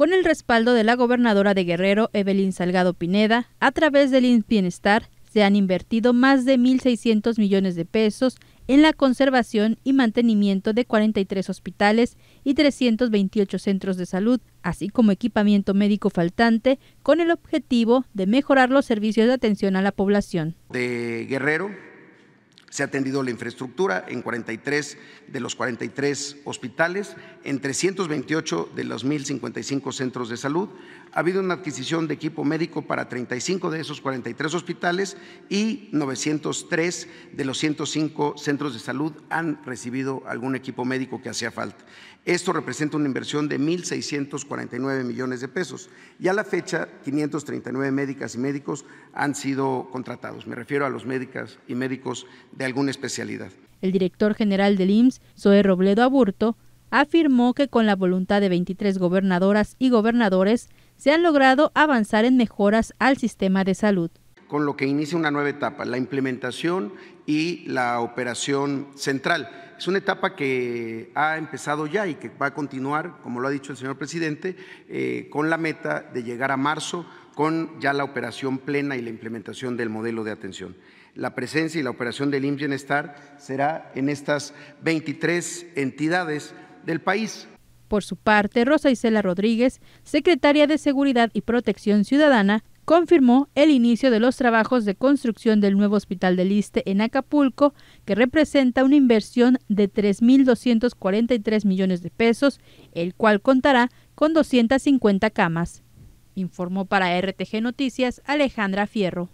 con el respaldo de la gobernadora de Guerrero, Evelyn Salgado Pineda, a través del Bienestar, se han invertido más de 1.600 millones de pesos en la conservación y mantenimiento de 43 hospitales y 328 centros de salud, así como equipamiento médico faltante, con el objetivo de mejorar los servicios de atención a la población. De Guerrero se ha atendido la infraestructura en 43 de los 43 hospitales, en 328 de los 1.055 centros de salud. Ha habido una adquisición de equipo médico para 35 de esos 43 hospitales y 903 de los 105 centros de salud han recibido algún equipo médico que hacía falta. Esto representa una inversión de 1.649 millones de pesos. Y a la fecha, 539 médicas y médicos han sido contratados. Me refiero a los médicas y médicos de alguna especialidad. El director general del IMSS, Zoe Robledo Aburto, afirmó que con la voluntad de 23 gobernadoras y gobernadores se han logrado avanzar en mejoras al sistema de salud. Con lo que inicia una nueva etapa, la implementación y la operación central. Es una etapa que ha empezado ya y que va a continuar, como lo ha dicho el señor presidente, eh, con la meta de llegar a marzo con ya la operación plena y la implementación del modelo de atención. La presencia y la operación del IMSS Bienestar será en estas 23 entidades del país. Por su parte, Rosa Isela Rodríguez, secretaria de Seguridad y Protección Ciudadana, confirmó el inicio de los trabajos de construcción del nuevo hospital de Liste en Acapulco, que representa una inversión de 3.243 millones de pesos, el cual contará con 250 camas. Informó para RTG Noticias Alejandra Fierro.